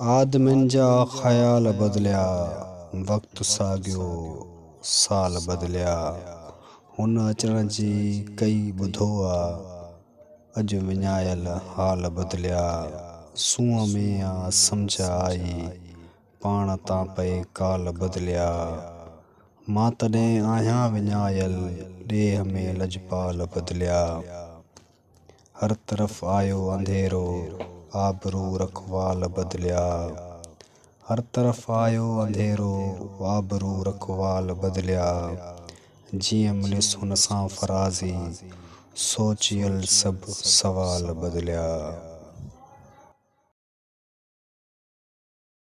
आदमिन जा ख़्याल बदिलिया वक़्तु साॻियो साल बदिलिया हुन अचण जी कई ॿुधो आहे अॼु विञायल हाल बदिलिया सूंह में आहे समुझ आई पाण तां पए काल बदिलिया मां तॾहिं आहियां विञायल ॾेह में लजपाल बदिलिया हर तरफ़ आयो अंधेरो आबरू रखवाल बदलिया हर तरफ आयो अंधेरो आबरू रखवाल बदलिया जी अमले सुनसा फराजी सोचियल सब सवाल बदलिया